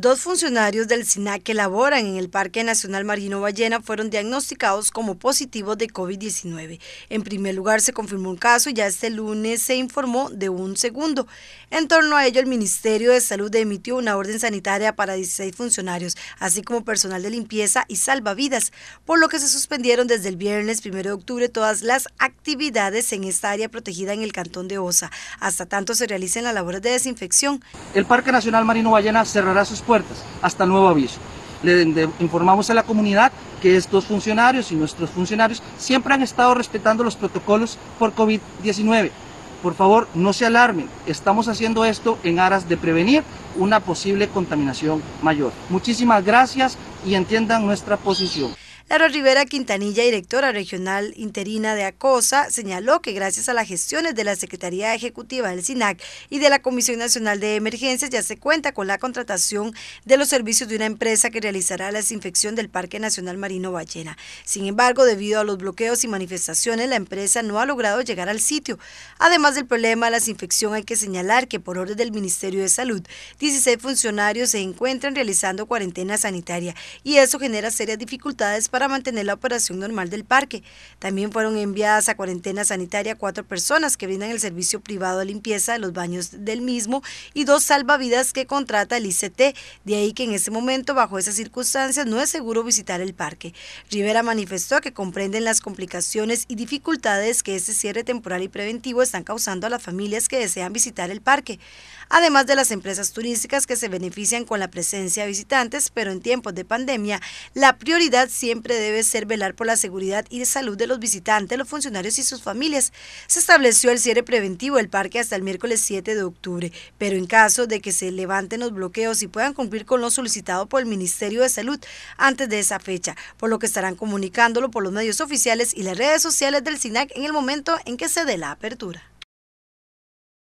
Dos funcionarios del SINAC que laboran en el Parque Nacional Marino Ballena fueron diagnosticados como positivos de COVID-19. En primer lugar se confirmó un caso y ya este lunes se informó de un segundo. En torno a ello, el Ministerio de Salud emitió una orden sanitaria para 16 funcionarios, así como personal de limpieza y salvavidas, por lo que se suspendieron desde el viernes 1 de octubre todas las actividades en esta área protegida en el Cantón de Osa. Hasta tanto se realicen las labores de desinfección. El Parque Nacional Marino Ballena cerrará sus puertas, hasta nuevo aviso. Le informamos a la comunidad que estos funcionarios y nuestros funcionarios siempre han estado respetando los protocolos por COVID-19. Por favor, no se alarmen, estamos haciendo esto en aras de prevenir una posible contaminación mayor. Muchísimas gracias y entiendan nuestra posición. Lara Rivera Quintanilla, directora regional interina de ACOSA, señaló que gracias a las gestiones de la Secretaría Ejecutiva del SINAC y de la Comisión Nacional de Emergencias ya se cuenta con la contratación de los servicios de una empresa que realizará la desinfección del Parque Nacional Marino Ballena. Sin embargo, debido a los bloqueos y manifestaciones, la empresa no ha logrado llegar al sitio. Además del problema de la desinfección, hay que señalar que por orden del Ministerio de Salud, 16 funcionarios se encuentran realizando cuarentena sanitaria y eso genera serias dificultades para para mantener la operación normal del parque. También fueron enviadas a cuarentena sanitaria cuatro personas que brindan el servicio privado de limpieza de los baños del mismo y dos salvavidas que contrata el ICT. De ahí que en ese momento, bajo esas circunstancias, no es seguro visitar el parque. Rivera manifestó que comprenden las complicaciones y dificultades que este cierre temporal y preventivo están causando a las familias que desean visitar el parque, además de las empresas turísticas que se benefician con la presencia de visitantes, pero en tiempos de pandemia la prioridad siempre debe ser velar por la seguridad y salud de los visitantes, los funcionarios y sus familias. Se estableció el cierre preventivo del parque hasta el miércoles 7 de octubre, pero en caso de que se levanten los bloqueos y puedan cumplir con lo solicitado por el Ministerio de Salud antes de esa fecha, por lo que estarán comunicándolo por los medios oficiales y las redes sociales del SINAC en el momento en que se dé la apertura.